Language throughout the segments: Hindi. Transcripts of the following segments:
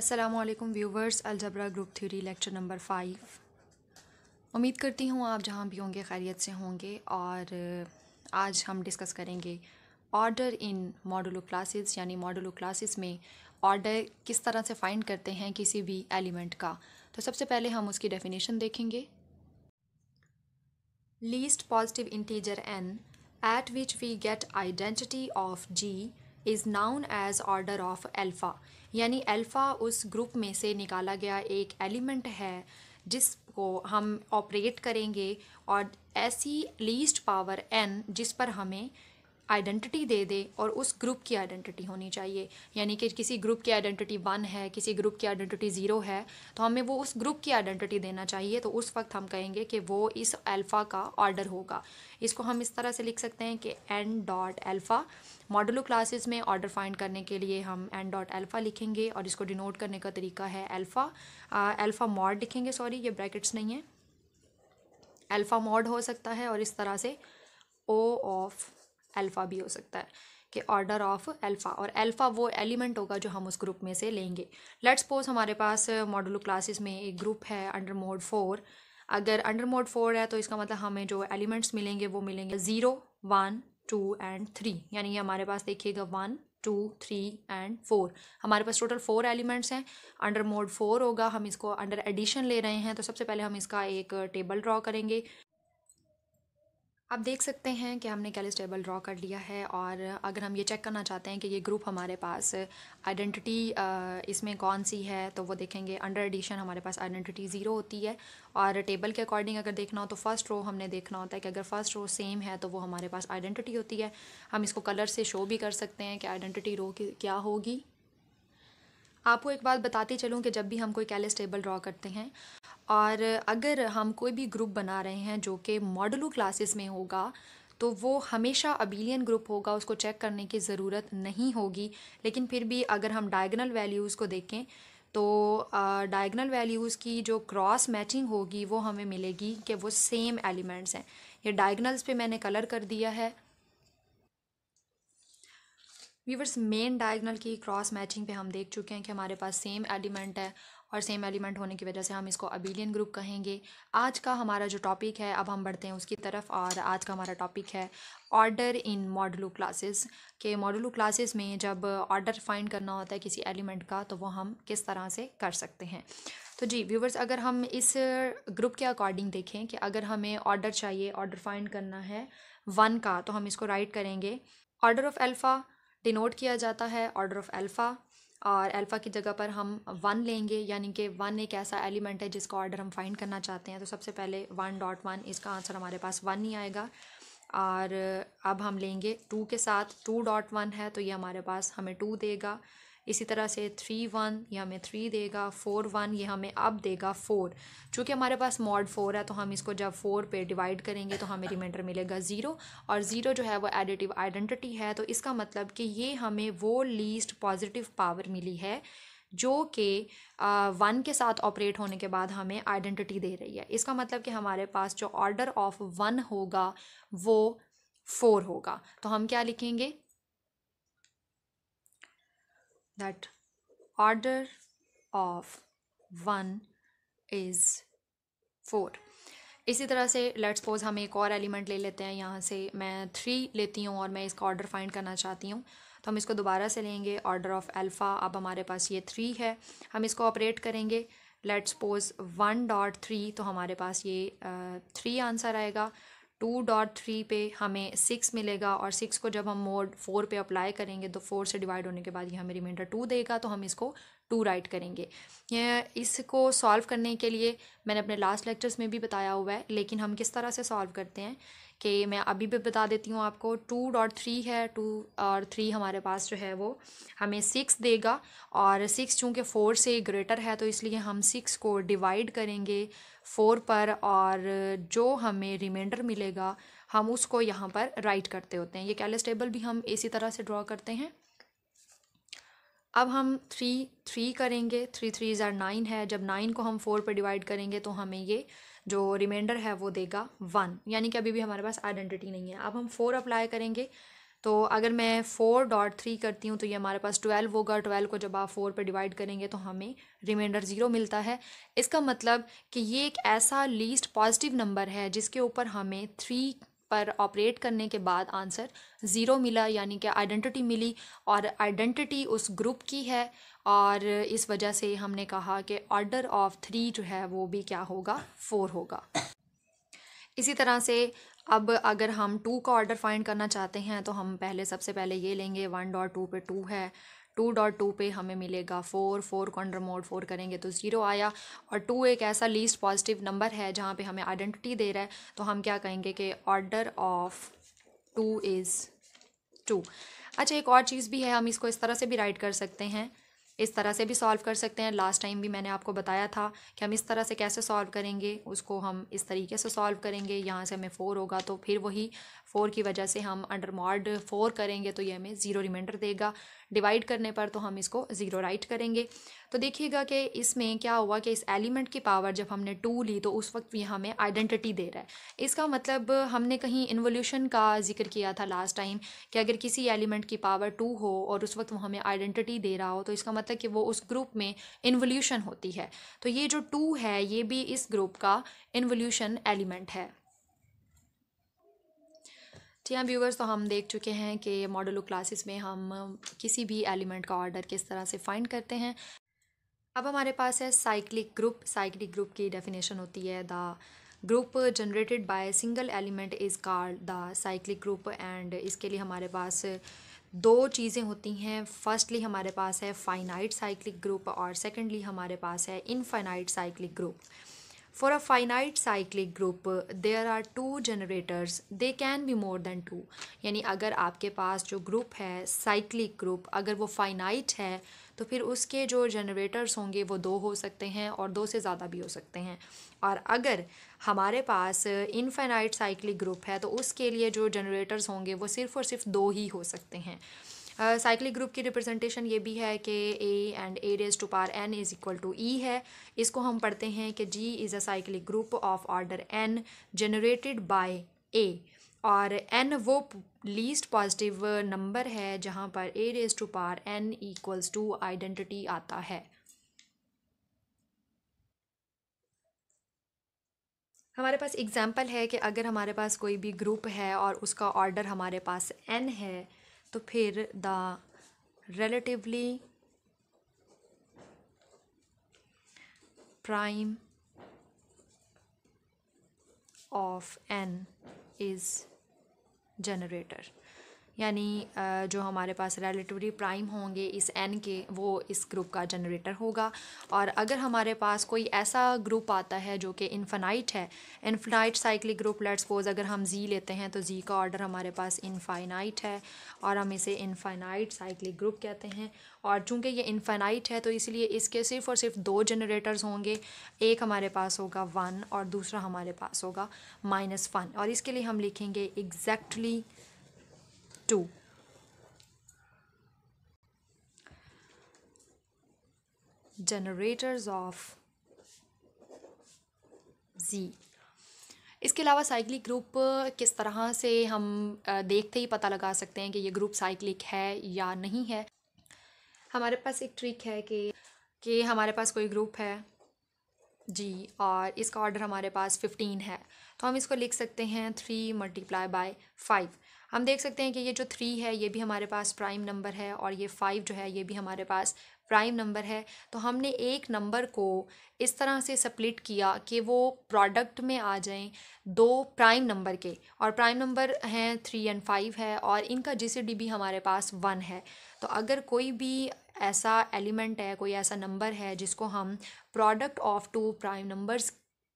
Aslam viewers algebra group theory lecture number five उम्मीद करती हूँ आप जहाँ भी होंगे खैरियत से होंगे और आज हम डिस्कस करेंगे ऑर्डर इन मॉडलो क्लासेस यानी मॉडलो क्लासेस में ऑर्डर किस तरह से फाइंड करते हैं किसी भी एलिमेंट का तो सबसे पहले हम उसकी डेफिनेशन देखेंगे least positive integer N at which we get identity of G is known as order of alpha यानी अल्फ़ा उस ग्रुप में से निकाला गया एक एलिमेंट है जिसको हम ऑपरेट करेंगे और ऐसी लीस्ट पावर एन जिस पर हमें आइडेंटिटी दे दे और उस ग्रुप की आइडेंटिटी होनी चाहिए यानी कि किसी ग्रुप की आइडेंटिटी वन है किसी ग्रुप की आइडेंटिटी ज़ीरो है तो हमें वो उस ग्रुप की आइडेंटिटी देना चाहिए तो उस वक्त हम कहेंगे कि वो इस अल्फ़ा का ऑर्डर होगा इसको हम इस तरह से लिख सकते हैं कि N dot alpha modulo classes में ऑर्डर फाइंड करने के लिए हम एन डॉट अल्फ़ा लिखेंगे और इसको डिनोट करने का तरीका है अल्फ़ा अल्फ़ा मॉड लिखेंगे सॉरी ये ब्रैकेट्स नहीं है अल्फ़ा मॉड हो सकता है और इस तरह से ओ ऑफ़ अल्फ़ा भी हो सकता है कि ऑर्डर ऑफ अल्फ़ा और अल्फ़ा वो एलिमेंट होगा जो हम उस ग्रुप में से लेंगे लेट्स सपोज हमारे पास मॉडल क्लासेस में एक ग्रुप है अंडर मोड फोर अगर अंडर मोड फोर है तो इसका मतलब हमें जो एलिमेंट्स मिलेंगे वो मिलेंगे zero one two and three यानी कि हमारे पास देखिएगा one two three and four हमारे पास टोटल फोर एलिमेंट्स हैं अंडर मोड फोर होगा हम इसको अंडर एडिशन ले रहे हैं तो सबसे पहले हम इसका एक टेबल ड्रॉ करेंगे आप देख सकते हैं कि हमने कैलिस टेबल ड्रॉ कर लिया है और अगर हम ये चेक करना चाहते हैं कि ये ग्रुप हमारे पास आइडेंटिटी uh, uh, इसमें कौन सी है तो वो देखेंगे अंडर एडिशन हमारे पास आइडेंटिटी ज़ीरो होती है और टेबल के अकॉर्डिंग अगर देखना हो तो फर्स्ट रो हमने देखना होता है कि अगर फर्स्ट रो सेम है तो वो हमारे पास आइडेंटिटी होती है हम इसको कलर से शो भी कर सकते हैं कि आइडेंटिटी रो क्या होगी आपको एक बात बताती चलूँ कि जब भी हम कोई कैलिस टेबल ड्रॉ करते हैं और अगर हम कोई भी ग्रुप बना रहे हैं जो कि मॉडलू क्लासेस में होगा तो वो हमेशा अबिलियन ग्रुप होगा उसको चेक करने की ज़रूरत नहीं होगी लेकिन फिर भी अगर हम डायगनल वैल्यूज़ को देखें तो डायगनल वैल्यूज़ की जो क्रॉस मैचिंग होगी वो हमें मिलेगी कि वो सेम एलिमेंट्स हैं ये डायगनल्स पे मैंने कलर कर दिया है व्यूवर्स मेन डायगनल की क्रॉस मैचिंग पे हम देख चुके हैं कि हमारे पास सेम एलिमेंट है और सेम एलिमेंट होने की वजह से हम इसको अबिलियन ग्रुप कहेंगे आज का हमारा जो टॉपिक है अब हम बढ़ते हैं उसकी तरफ और आज का हमारा टॉपिक है ऑर्डर इन मॉडलू क्लासेस के मॉडलू क्लासेस में जब ऑर्डर फाइंड करना होता है किसी एलिमेंट का तो वो हम किस तरह से कर सकते हैं तो जी व्यूवर्स अगर हम इस ग्रुप के अकॉर्डिंग देखें कि अगर हमें ऑर्डर चाहिए ऑर्डर फाइंड करना है वन का तो हम इसको राइट करेंगे ऑर्डर ऑफ अल्फ़ा डिनोट किया जाता है ऑर्डर ऑफ अल्फ़ा और अल्फ़ा की जगह पर हम वन लेंगे यानी कि वन एक ऐसा एलिमेंट है जिसका ऑर्डर हम फाइंड करना चाहते हैं तो सबसे पहले वन डॉट वन इसका आंसर हमारे पास वन ही आएगा और अब हम लेंगे टू के साथ टू डॉट वन है तो ये हमारे पास हमें टू देगा इसी तरह से थ्री वन ये हमें थ्री देगा फोर वन ये हमें अब देगा फोर चूँकि हमारे पास मॉड फोर है तो हम इसको जब फोर पे डिवाइड करेंगे तो हमें रिमाइंडर मिलेगा ज़ीरो और ज़ीरो जो है वो एडिटिव आइडेंटिटी है तो इसका मतलब कि ये हमें वो लीस्ट पॉजिटिव पावर मिली है जो कि वन के साथ ऑपरेट होने के बाद हमें आइडेंटिटी दे रही है इसका मतलब कि हमारे पास जो ऑर्डर ऑफ वन होगा वो फोर होगा तो हम क्या लिखेंगे that order of one is four इसी तरह से लेट्स सपोज हम एक और एलिमेंट ले लेते हैं यहाँ से मैं थ्री लेती हूँ और मैं इसका ऑर्डर फाइंड करना चाहती हूँ तो हम इसको दोबारा से लेंगे ऑर्डर ऑफ एल्फ़ा अब हमारे पास ये थ्री है हम इसको ऑपरेट करेंगे let's suppose one dot three तो हमारे पास ये थ्री आंसर आएगा टू डॉट थ्री पे हमें सिक्स मिलेगा और सिक्स को जब हम मोड फोर पे अप्लाई करेंगे तो फोर से डिवाइड होने के बाद ये हमें रिमाइंडर टू देगा तो हम इसको टू राइट करेंगे इसको सॉल्व करने के लिए मैंने अपने लास्ट लेक्चर्स में भी बताया हुआ है लेकिन हम किस तरह से सॉल्व करते हैं कि मैं अभी भी बता देती हूँ आपको टू डॉट थ्री है टू और थ्री हमारे पास जो है वो हमें सिक्स देगा और सिक्स चूँकि फ़ोर से ग्रेटर है तो इसलिए हम सिक्स को डिवाइड करेंगे फ़ोर पर और जो हमें रिमाइंडर मिलेगा हम उसको यहाँ पर राइट करते होते हैं ये कैलेस टेबल भी हम इसी तरह से ड्रॉ करते हैं अब हम थ्री थ्री करेंगे थ्री थ्री आर नाइन है जब नाइन को हम फोर पर डिवाइड करेंगे तो हमें ये जो रिमाइंडर है वो देगा वन यानी कि अभी भी हमारे पास आइडेंटिटी नहीं है अब हम फोर अप्लाई करेंगे तो अगर मैं फोर डॉट थ्री करती हूँ तो ये हमारे पास ट्वेल्व होगा ट्वेल्व को जब आप फोर पर डिवाइड करेंगे तो हमें रिमाइंडर ज़ीरो मिलता है इसका मतलब कि ये एक ऐसा लीस्ट पॉजिटिव नंबर है जिसके ऊपर हमें थ्री पर ऑपरेट करने के बाद आंसर ज़ीरो मिला यानी कि आइडेंटिटी मिली और आइडेंटिटी उस ग्रुप की है और इस वजह से हमने कहा कि ऑर्डर ऑफ थ्री जो है वो भी क्या होगा फोर होगा इसी तरह से अब अगर हम टू का ऑर्डर फाइंड करना चाहते हैं तो हम पहले सबसे पहले ये लेंगे वन डॉट टू पे टू है टू डॉट टू पे हमें मिलेगा फोर फोर को अंडर मोड फोर करेंगे तो ज़ीरो आया और टू एक ऐसा लीस्ट पॉजिटिव नंबर है जहाँ पे हमें आइडेंटिटी दे रहा है तो हम क्या कहेंगे कि order of two is two अच्छा एक और चीज़ भी है हम इसको इस तरह से भी राइट कर सकते हैं इस तरह से भी सॉल्व कर सकते हैं लास्ट टाइम भी मैंने आपको बताया था कि हम इस तरह से कैसे सॉल्व करेंगे उसको हम इस तरीके से सॉल्व करेंगे यहाँ से हमें फ़ोर होगा तो फिर वही फ़ोर की वजह से हम अंडर मॉड फोर करेंगे तो ये हमें ज़ीरो रिमाइंडर देगा डिवाइड करने पर तो हम इसको ज़ीरो राइट करेंगे तो देखिएगा कि इसमें क्या हुआ कि इस एलिमेंट की पावर जब हमने टू ली तो उस वक्त भी हमें आइडेंटिटी दे रहा है इसका मतलब हमने कहीं इन्वोल्यूशन का जिक्र किया था लास्ट टाइम कि अगर किसी एलिमेंट की पावर टू हो और उस वक्त वो हमें आइडेंटिटी दे रहा हो तो इसका मतलब कि वो उस ग्रुप में इन्वोल्यूशन होती है तो ये जो टू है ये भी इस ग्रुप का इन्वोल्यूशन एलिमेंट है जी हाँ व्यूवर्स तो हम देख चुके हैं कि मॉडल क्लासेस में हम किसी भी एलिमेंट का ऑर्डर किस तरह से फाइंड करते हैं अब हमारे पास है साइक्लिक ग्रुप साइक्लिक ग्रुप की डेफिनेशन होती है the group generated by single element is called the cyclic group and इसके लिए हमारे पास दो चीज़ें होती हैं फर्स्टली हमारे पास है फाइनाइट साइक्लिक ग्रुप और सेकेंडली हमारे पास है infinite cyclic group For a finite cyclic group, there are two generators. They can be more than two. यानी अगर आपके पास जो ग्रुप है साइक्लिक ग्रुप अगर वो फाइनाइट है तो फिर उसके जो जनरेटर्स होंगे वो दो हो सकते हैं और दो से ज़्यादा भी हो सकते हैं और अगर हमारे पास इनफाइनाइट साइक्लिक ग्रुप है तो उसके लिए जो जनरेटर्स होंगे वो सिर्फ़ और सिर्फ दो ही हो सकते हैं साइक्लिक uh, ग्रुप की रिप्रेजेंटेशन ये भी है कि A and A raise to power N is equal to E है इसको हम पढ़ते हैं कि G is a cyclic group of order N generated by A और एन वो लीस्ट पॉजिटिव नंबर है जहाँ पर A raise to power N equals to identity आता है हमारे पास एग्ज़ाम्पल है कि अगर हमारे पास कोई भी ग्रुप है और उसका ऑर्डर हमारे पास एन है तो फिर the relatively prime of n is generator यानी जो हमारे पास रिलेटिवली प्राइम होंगे इस एन के वो इस ग्रुप का जनरेटर होगा और अगर हमारे पास कोई ऐसा ग्रुप आता है जो कि इन्फानाइट है infinite cyclic group let's suppose अगर हम जी लेते हैं तो जी का ऑर्डर हमारे पास इनफाइनाइट है और हम इसे इनफाइनाइट साइक्लिक ग्रुप कहते हैं और चूंकि ये इनफाइनाइट है तो इसलिए इसके सिर्फ और सिर्फ दो जनरेटर्स होंगे एक हमारे पास होगा वन और दूसरा हमारे पास होगा माइनस वन और इसके लिए हम लिखेंगे exactly exactly two generators of G इसके अलावा साइक्लिक ग्रुप किस तरह से हम देखते ही पता लगा सकते हैं कि ये ग्रुप साइक्लिक है या नहीं है हमारे पास एक ट्रिक है कि कि हमारे पास कोई ग्रुप है जी और इसका ऑर्डर हमारे पास फिफ्टीन है तो हम इसको लिख सकते हैं थ्री मल्टीप्लाई बाय फाइव हम देख सकते हैं कि ये जो थ्री है ये भी हमारे पास प्राइम नंबर है और ये फाइव जो है ये भी हमारे पास प्राइम नंबर है तो हमने एक नंबर को इस तरह से स्प्लिट किया कि वो प्रोडक्ट में आ जाएं दो प्राइम नंबर के और प्राइम नंबर हैं थ्री एंड फाइव है और इनका जी भी हमारे पास वन है तो अगर कोई भी ऐसा एलिमेंट है कोई ऐसा नंबर है जिसको हम product of two prime numbers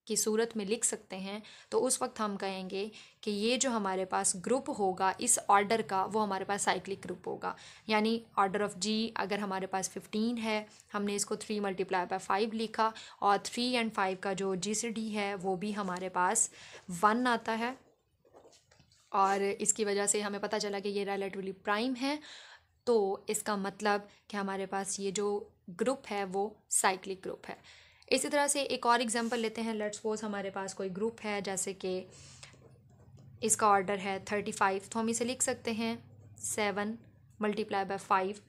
की सूरत में लिख सकते हैं तो उस वक्त हम कहेंगे कि ये जो हमारे पास ग्रुप होगा इस ऑर्डर का वो हमारे पास साइक्लिक ग्रुप होगा यानी ऑर्डर ऑफ जी अगर हमारे पास फिफ्टीन है हमने इसको थ्री मल्टीप्लाई बाय फाइव लिखा और थ्री एंड फाइव का जो जी से डी है वो भी हमारे पास वन आता है और इसकी वजह से हमें पता चला कि ये रिलेटिवली प्राइम है तो इसका मतलब कि हमारे पास ये जो ग्रुप है वो साइक्लिक ग्रुप है इसी तरह से एक और एग्जांपल लेते हैं लेट्स सपोज हमारे पास कोई ग्रुप है जैसे कि इसका ऑर्डर है थर्टी फाइव तो हम इसे लिख सकते हैं seven multiply by five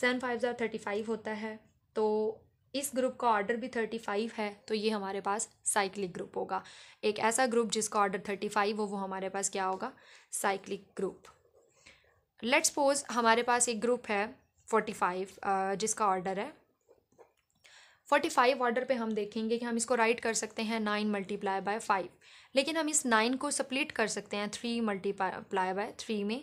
seven five ज़ार थर्टी फाइव होता है तो इस ग्रुप का ऑर्डर भी थर्टी फाइव है तो ये हमारे पास साइक्लिक ग्रुप होगा एक ऐसा ग्रुप जिसका ऑर्डर थर्टी फाइव हो वो हमारे पास क्या होगा साइक्लिक ग्रुप लेट्स सपोज हमारे पास एक ग्रुप है फोर्टी फाइव जिसका ऑर्डर है फोर्टी फाइव ऑर्डर पे हम देखेंगे कि हम इसको राइट कर सकते हैं नाइन मल्टीप्लाई बाय फाइव लेकिन हम इस नाइन को स्प्लिट कर सकते हैं थ्री मल्टीप्लाई बाय थ्री में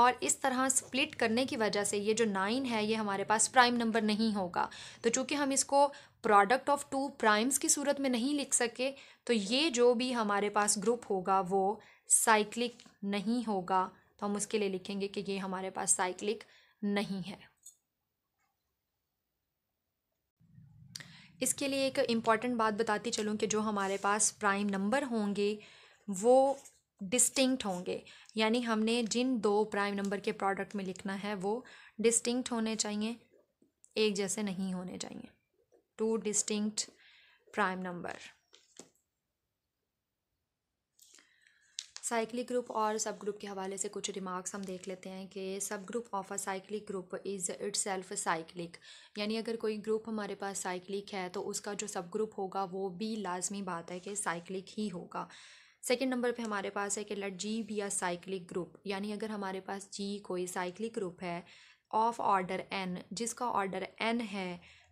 और इस तरह स्प्लिट करने की वजह से ये जो नाइन है ये हमारे पास प्राइम नंबर नहीं होगा तो चूँकि हम इसको प्रोडक्ट ऑफ टू प्राइम्स की सूरत में नहीं लिख सके तो ये जो भी हमारे पास ग्रुप होगा वो साइक्लिक नहीं होगा तो हम उसके लिए लिखेंगे कि ये हमारे पास साइक्लिक नहीं है इसके लिए एक इम्पॉर्टेंट बात बताती चलूँ कि जो हमारे पास प्राइम नंबर होंगे वो डिस्टिंक्ट होंगे यानी हमने जिन दो प्राइम नंबर के प्रोडक्ट में लिखना है वो डिस्टिंक्ट होने चाहिए एक जैसे नहीं होने चाहिए two distinct prime number cyclic group और सब ग्रुप के हवाले से कुछ रिमार्क्स हम देख लेते हैं कि subgroup of a cyclic group is itself cyclic यानी अगर कोई ग्रुप हमारे पास साइक्लिक है तो उसका जो सब ग्रुप होगा वो भी लाजमी बात है कि साइक्लिक ही होगा सेकेंड नंबर पे हमारे पास है कि let G be a cyclic group यानी अगर हमारे पास जी कोई साइक्लिक ग्रुप है ऑफ ऑर्डर एन जिसका ऑर्डर एन है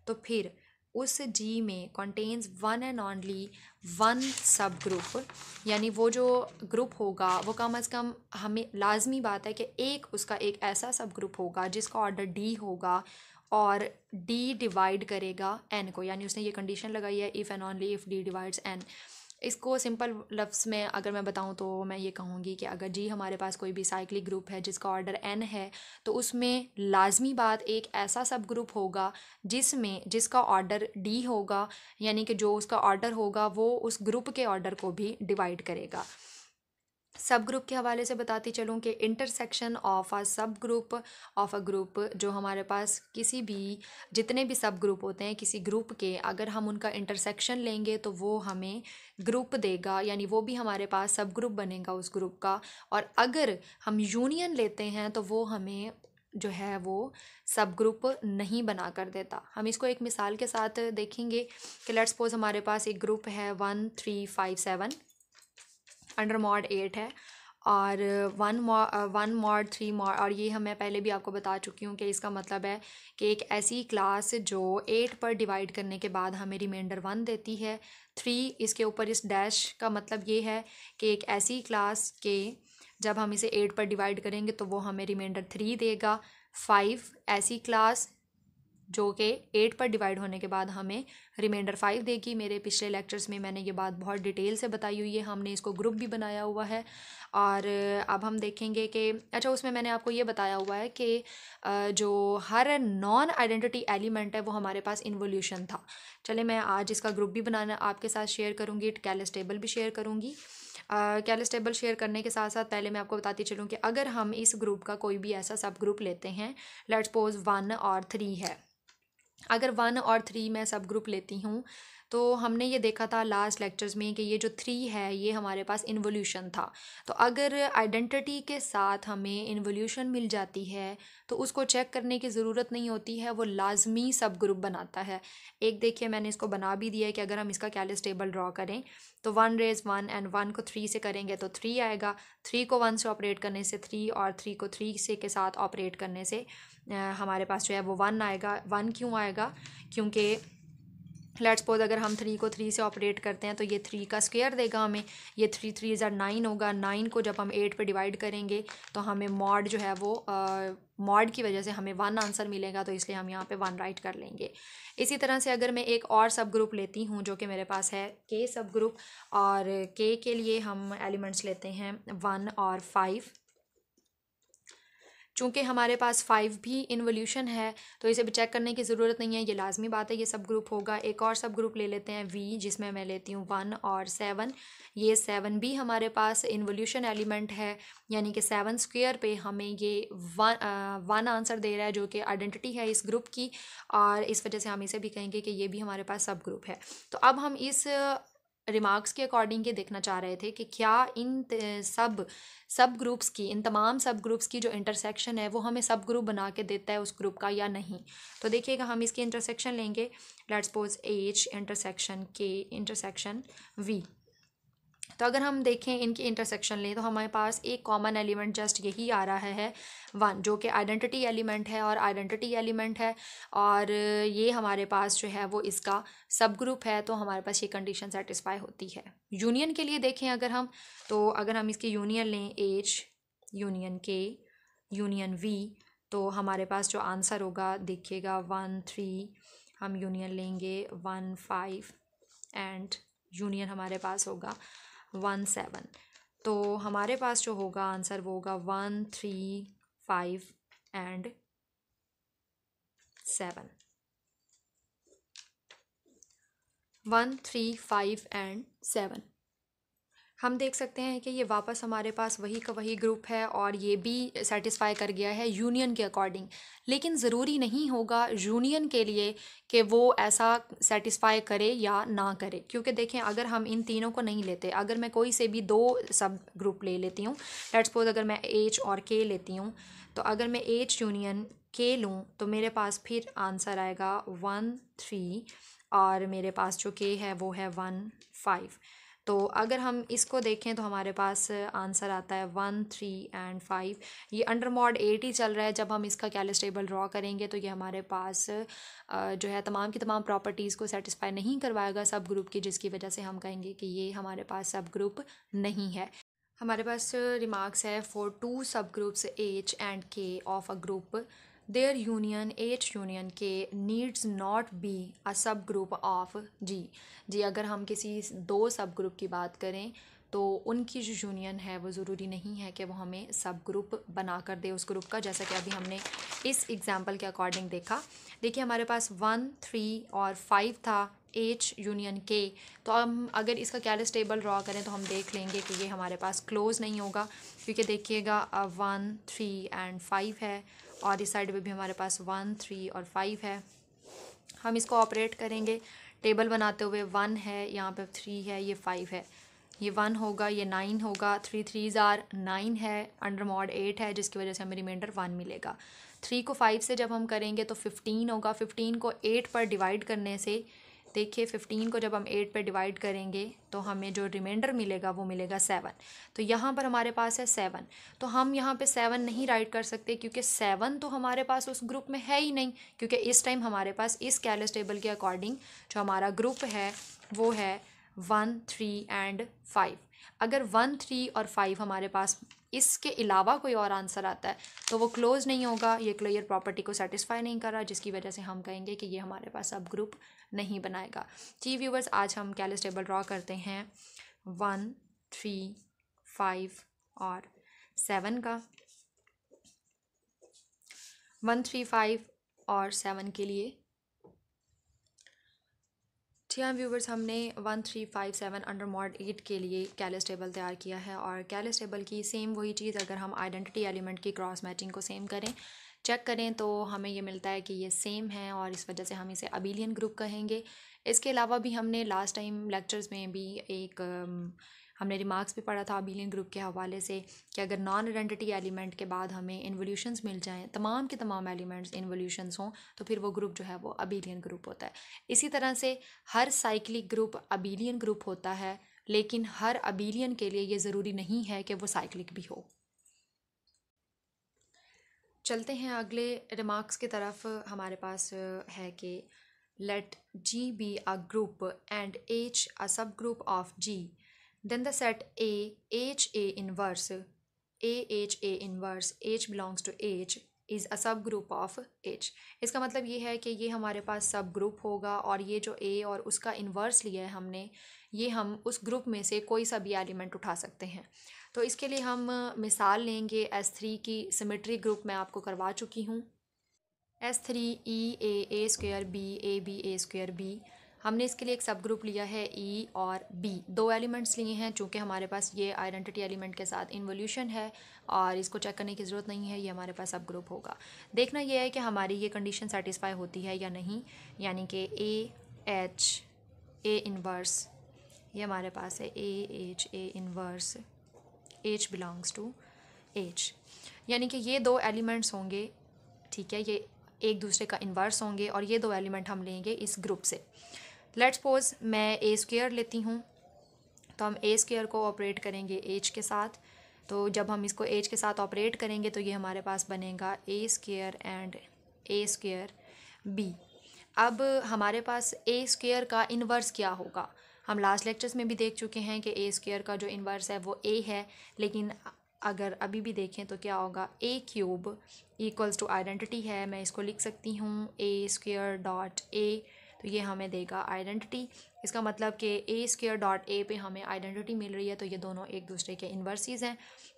तो फिर उस जी में contains one and only one subgroup यानी वो जो ग्रुप होगा वो कम अज़ कम हमें लाजमी बात है कि एक उसका एक ऐसा सब ग्रुप होगा जिसका ऑर्डर डी होगा और डी डिवाइड करेगा एन को यानी उसने ये कंडीशन लगाई है if and only if D divides N इसको सिंपल लफ्स में अगर मैं बताऊँ तो मैं ये कहूँगी कि अगर जी हमारे पास कोई भी साइकिलिक ग्रुप है जिसका ऑर्डर एन है तो उसमें लाजमी बात एक ऐसा सब ग्रुप होगा जिसमें जिसका ऑर्डर डी होगा यानी कि जो उसका ऑर्डर होगा वो उस ग्रुप के ऑर्डर को भी डिवाइड करेगा सब ग्रुप के हवाले से बताती चलूँ कि intersection of a subgroup of a group जो हमारे पास किसी भी जितने भी सब ग्रुप होते हैं किसी ग्रुप के अगर हम उनका इंटरसेक्शन लेंगे तो वो हमें ग्रुप देगा यानी वो भी हमारे पास सब ग्रुप बनेगा उस ग्रुप का और अगर हम यूनियन लेते हैं तो वो हमें जो है वो सब ग्रुप नहीं बना कर देता हम इसको एक मिसाल के साथ देखेंगे कि लेट्स सपोज हमारे पास एक ग्रुप है one three five seven under mod eight है और one one mod three mod और ये हमें पहले भी आपको बता चुकी हूँ कि इसका मतलब है कि एक ऐसी क्लास जो एट पर डिवाइड करने के बाद हमें रिमाइंडर वन देती है थ्री इसके ऊपर इस डैश का मतलब ये है कि एक ऐसी क्लास के जब हम इसे एट पर डिवाइड करेंगे तो वो हमें रिमाइंडर थ्री देगा फाइव ऐसी क्लास जो कि एट पर डिवाइड होने के बाद हमें रिमाइंडर फाइव देगी मेरे पिछले लेक्चर्स में मैंने ये बात बहुत डिटेल से बताई हुई है हमने इसको ग्रुप भी बनाया हुआ है और अब हम देखेंगे कि अच्छा उसमें मैंने आपको ये बताया हुआ है कि जो हर नॉन आइडेंटिटी एलिमेंट है वो हमारे पास इन्वोल्यूशन था चले मैं आज इसका ग्रुप भी बनाना आपके साथ शेयर करूँगी कैलस टेबल भी शेयर करूँगी कैलस टेबल शेयर करने के साथ साथ पहले मैं आपको बताती चलूँ कि अगर हम इस ग्रुप का कोई भी ऐसा सब ग्रुप लेते हैं लेट्स पोज वन और थ्री है अगर वन और थ्री मैं सब ग्रुप लेती हूँ तो हमने ये देखा था लास्ट लेक्चर्स में कि ये जो थ्री है ये हमारे पास इन्वोल्यूशन था तो अगर आइडेंटिटी के साथ हमें इन्वोल्यूशन मिल जाती है तो उसको चेक करने की ज़रूरत नहीं होती है वो लाजमी सब ग्रुप बनाता है एक देखिए मैंने इसको बना भी दिया है कि अगर हम इसका कैलिस टेबल ड्रॉ करें तो one raise one and one को थ्री से करेंगे तो थ्री आएगा थ्री को वन से ऑपरेट करने से थ्री और थ्री को थ्री से के साथ ऑपरेट करने से हमारे पास जो है वो वन आएगा वन क्यों आएगा क्योंकि लेट्स सपोज अगर हम थ्री को थ्री से ऑपरेट करते हैं तो ये थ्री का स्क्वेयर देगा हमें ये थ्री थ्री ज़ार नाइन होगा नाइन को जब हम एट पे डिवाइड करेंगे तो हमें मॉड जो है वो मॉड की वजह से हमें वन आंसर मिलेगा तो इसलिए हम यहाँ पे वन राइट कर लेंगे इसी तरह से अगर मैं एक और सब ग्रुप लेती हूँ जो कि मेरे पास है के सब ग्रुप और के के लिए हम एलिमेंट्स लेते हैं वन और फाइव चूँकि हमारे पास फाइव भी इन्वोल्यूशन है तो इसे भी चेक करने की ज़रूरत नहीं है ये लाजमी बात है ये सब ग्रुप होगा एक और सब ग्रुप ले लेते हैं वी जिसमें मैं लेती हूँ वन और सेवन ये सेवन भी हमारे पास इन्वोल्यूशन एलिमेंट है यानी कि सेवन स्क्वेयर पे हमें ये वन वन आंसर दे रहा है जो कि आइडेंटिटी है इस ग्रुप की और इस वजह से हम इसे भी कहेंगे कि ये भी हमारे पास सब ग्रुप है तो अब हम इस रिमार्क्स के अकॉर्डिंग ये देखना चाह रहे थे कि क्या इन सब सब ग्रुप्स की इन तमाम सब ग्रुप्स की जो इंटरसेक्शन है वो हमें सब ग्रुप बना के देता है उस ग्रुप का या नहीं तो देखिएगा हम इसकी इंटरसेक्शन लेंगे let's suppose H intersection K intersection V तो अगर हम देखें इनके इंटरसेक्शन लें तो हमारे पास एक कॉमन एलिमेंट जस्ट यही आ रहा है वन जो कि आइडेंटिटी एलिमेंट है और आइडेंटिटी एलिमेंट है और ये हमारे पास जो है वो इसका सब ग्रुप है तो हमारे पास ये कंडीशन सेटिस्फाई होती है यूनियन के लिए देखें अगर हम तो अगर हम इसकी यूनियन लें H union K union V तो हमारे पास जो आंसर होगा देखिएगा वन थ्री हम यूनियन लेंगे वन फाइव एंड यूनियन हमारे पास होगा वन सेवन तो हमारे पास जो होगा आंसर वो होगा one three five and seven one three five and seven हम देख सकते हैं कि ये वापस हमारे पास वही का वही ग्रुप है और ये भी सेटिस्फाई कर गया है यूनियन के अकॉर्डिंग लेकिन ज़रूरी नहीं होगा यूनियन के लिए कि वो ऐसा सेटिस्फाई करे या ना करे क्योंकि देखें अगर हम इन तीनों को नहीं लेते अगर मैं कोई से भी दो सब ग्रुप ले लेती हूँ लेट सपोज अगर मैं एच और के लेती हूँ तो अगर मैं एच यूनियन के लूँ तो मेरे पास फिर आंसर आएगा वन थ्री और मेरे पास जो के है वो है वन फाइव तो अगर हम इसको देखें तो हमारे पास आंसर आता है वन थ्री एंड फाइव ये अंडर मॉड एट ही चल रहा है जब हम इसका कैलिस टेबल ड्रॉ करेंगे तो ये हमारे पास जो है तमाम की तमाम प्रॉपर्टीज़ को सेटिस्फाई नहीं करवाएगा सब ग्रुप की जिसकी वजह से हम कहेंगे कि ये हमारे पास सब ग्रुप नहीं है हमारे पास रिमार्क्स है for two subgroups H and K of a group their union H union K needs not be a subgroup of जी जी अगर हम किसी दो सब ग्रुप की बात करें तो उनकी जो यूनियन है वो ज़रूरी नहीं है कि वो हमें सब ग्रुप बना कर दे उस ग्रुप का जैसा कि अभी हमने इस एग्ज़ाम्पल के अकॉर्डिंग देखा देखिए हमारे पास वन थ्री और फाइव था एच यूनियन के तो हम अगर इसका लिस्ट टेबल ड्रॉ करें तो हम देख लेंगे कि ये हमारे पास क्लोज़ नहीं होगा क्योंकि देखिएगा वन थ्री एंड फाइव है और इस साइड पे भी हमारे पास वन थ्री और फाइव है हम इसको ऑपरेट करेंगे टेबल बनाते हुए वन है यहाँ पे थ्री है ये फाइव है ये वन होगा ये नाइन होगा थ्री थ्रीज आर नाइन है अंडर मॉड एट है जिसकी वजह से हमें रिमाइंडर वन मिलेगा थ्री को फाइव से जब हम करेंगे तो फिफ्टीन होगा फिफ्टीन को एट पर डिवाइड करने से देखिए फिफ्टीन को जब हम एट पे डिवाइड करेंगे तो हमें जो रिमाइंडर मिलेगा वो मिलेगा सेवन तो यहाँ पर हमारे पास है सेवन तो हम यहाँ पे सेवन नहीं राइट कर सकते क्योंकि सेवन तो हमारे पास उस ग्रुप में है ही नहीं क्योंकि इस टाइम हमारे पास इस कैलस टेबल के अकॉर्डिंग जो हमारा ग्रुप है वो है वन थ्री एंड फाइव अगर वन थ्री और फाइव हमारे पास इसके अलावा कोई और आंसर आता है तो वो क्लोज़ नहीं होगा ये क्लियर प्रॉपर्टी को सेटिस्फाई नहीं कर रहा जिसकी वजह से हम कहेंगे कि ये हमारे पास अब ग्रुप नहीं बनाएगा जी व्यूवर्स आज हम कैलिस टेबल ड्रॉ करते हैं वन थ्री फाइव और सेवन का वन थ्री फाइव और सेवन के लिए जी हाँ व्यूवर्स हमने one three five seven under mod eight के लिए कैलेस टेबल तैयार किया है और कैलेस टेबल की सेम वही चीज़ अगर हम आइडेंटिटी एलिमेंट की क्रॉस मैचिंग को सेम करें चेक करें तो हमें ये मिलता है कि ये सेम है और इस वजह से हम इसे अबिलियन ग्रुप कहेंगे इसके अलावा भी हमने लास्ट टाइम लेक्चर्स में भी एक um, हमने रिमार्क्स भी पढ़ा था अबीलियन ग्रुप के हवाले से कि अगर नॉन आइडेंटिटी एलिमेंट के बाद हमें इन्वोल्यूशंस मिल जाएँ तमाम के तमाम एलिमेंट्स इन्वोल्यूशंस हों तो फिर वो ग्रुप जो है वो अबीलियन ग्रुप होता है इसी तरह से हर साइकिलिक ग्रुप अबीलियन ग्रुप होता है लेकिन हर अबीलियन के लिए ये ज़रूरी नहीं है कि वो साइकिलिक भी हो चलते हैं अगले रिमार्क्स की तरफ हमारे पास है कि let G be a group and H a subgroup of G Then the set A HA inverse AHA inverse H belongs to H is a subgroup of H इसका मतलब ये है कि ये हमारे पास सब ग्रुप होगा और ये जो ए और उसका इन्वर्स लिया है हमने ये हम उस ग्रुप में से कोई सा भी एलिमेंट उठा सकते हैं तो इसके लिए हम मिसाल लेंगे एस थ्री की सिमेट्री ग्रुप मैं आपको करवा चुकी हूँ S three e a a square b a b a square b हमने इसके लिए एक सब ग्रुप लिया है ई e और बी दो एलिमेंट्स लिए हैं चूँकि हमारे पास ये आइडेंटिटी एलिमेंट के साथ इन्वोल्यूशन है और इसको चेक करने की ज़रूरत नहीं है ये हमारे पास सब ग्रुप होगा देखना यह है कि हमारी ये कंडीशन सेटिस्फाई होती है या नहीं यानी कि ए एच ए इन्वर्स ये हमारे पास है a H a inverse H belongs to H यानी कि ये दो एलिमेंट्स होंगे ठीक है ये एक दूसरे का इन्वर्स होंगे और ये दो एलिमेंट हम लेंगे इस ग्रुप से लेट्स सपोज मैं ए स्क्र लेती हूँ तो हम ए स्क्र को ऑपरेट करेंगे एच के साथ तो जब हम इसको एच के साथ ऑपरेट करेंगे तो ये हमारे पास बनेगा a square and a square b अब हमारे पास ए स्क्र का इन्वर्स क्या होगा हम लास्ट लेक्चर्स में भी देख चुके हैं कि ए स्क्र का जो इन्वर्स है वो ए है लेकिन अगर अभी भी देखें तो क्या होगा a cube equals to identity है मैं इसको लिख सकती हूँ ए स्क्र डॉट ए तो ये हमें देगा आइडेंटिटी इसका मतलब कि ए स्क्र डॉट ए पे हमें आइडेंटिटी मिल रही है तो ये दोनों एक दूसरे के इन्वर्सीज हैं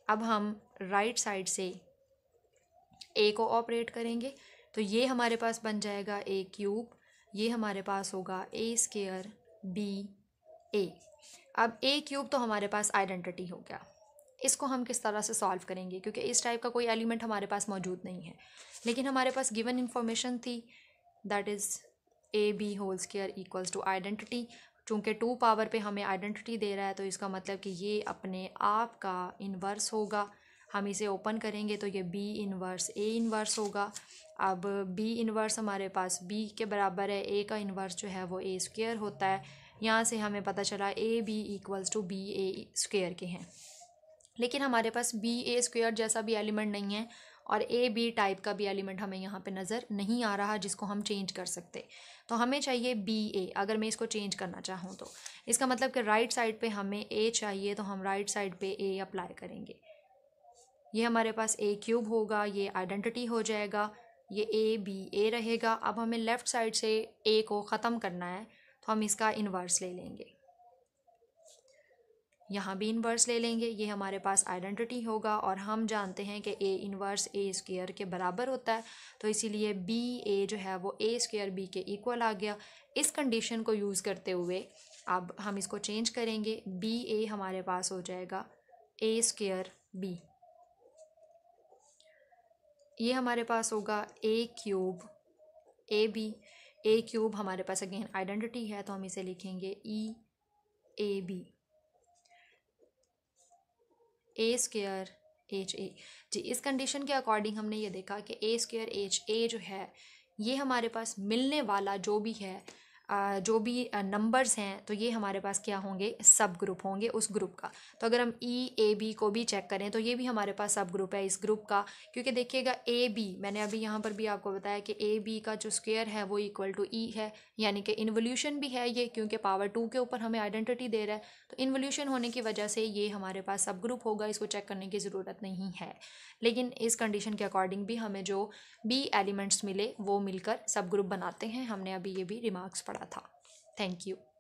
अब हम राइट right साइड से ए को ऑपरेट करेंगे तो ये हमारे पास बन जाएगा ए क्यूब ये हमारे पास होगा ए स्केयर बी ए अब ए क्यूब तो हमारे पास आइडेंटिटी हो गया इसको हम किस तरह से सॉल्व करेंगे क्योंकि इस टाइप का कोई एलिमेंट हमारे पास मौजूद नहीं है लेकिन हमारे पास गिवन इन्फॉर्मेशन थी that is a b whole square equals to identity चूँकि टू पावर पे हमें आइडेंटिटी दे रहा है तो इसका मतलब कि ये अपने आप का इन्वर्स होगा हम इसे ओपन करेंगे तो ये बी इन्वर्स ए इन्वर्स होगा अब बी इन्वर्स हमारे पास बी के बराबर है ए का इन्वर्स जो है वो ए स्क्वेयर होता है यहाँ से हमें पता चला a b equals to b a square के हैं लेकिन हमारे पास बी ए स्क्वेयर जैसा भी एलिमेंट नहीं है और ए बी टाइप का भी एलिमेंट हमें यहाँ पे नज़र नहीं आ रहा जिसको हम चेंज कर सकते तो हमें चाहिए बी ए अगर मैं इसको चेंज करना चाहूँ तो इसका मतलब कि राइट साइड पे हमें ए चाहिए तो हम राइट साइड पे ए अप्लाई करेंगे ये हमारे पास ए क्यूब होगा ये आइडेंटिटी हो जाएगा ये ए बी ए रहेगा अब हमें लेफ़्ट साइड से ए को ख़त्म करना है तो हम इसका इन्वर्स ले लेंगे यहाँ भी इन्वर्स ले लेंगे ये हमारे पास आइडेंटिटी होगा और हम जानते हैं कि ए इन्वर्स ए स्क्वेयर के बराबर होता है तो इसीलिए बी ए जो है वो ए स्क्वेयर बी के इक्वल आ गया इस कंडीशन को यूज़ करते हुए अब हम इसको चेंज करेंगे बी ए हमारे पास हो जाएगा ए स्क्वेयर बी ये हमारे पास होगा a cube a b a cube हमारे पास अगेन आइडेंटिटी है तो हम इसे लिखेंगे e a b a square H a G इस कंडीशन के अकॉर्डिंग हमने ये देखा कि ए स्क्र एच ए जो है ये हमारे पास मिलने वाला जो भी है जो भी नंबर्स हैं तो ये हमारे पास क्या होंगे सब ग्रुप होंगे उस ग्रुप का तो अगर हम ई ए बी को भी चेक करें तो ये भी हमारे पास सब ग्रुप है इस ग्रुप का क्योंकि देखिएगा ए बी मैंने अभी यहाँ पर भी आपको बताया कि ए बी का जो स्क्वेयर है वो इक्वल टू ई है यानी कि इन्वोल्यूशन भी है ये क्योंकि पावर टू के ऊपर हमें आइडेंटिटी दे रहा है तो इन्वोल्यूशन होने की वजह से ये हमारे पास सब ग्रुप होगा इसको चेक करने की ज़रूरत नहीं है लेकिन इस कंडीशन के अकॉर्डिंग भी हमें जो बी एलिमेंट्स मिले वो मिलकर सब ग्रुप बनाते हैं हमने अभी ये भी रिमार्क्स पढ़ा था थैंक यू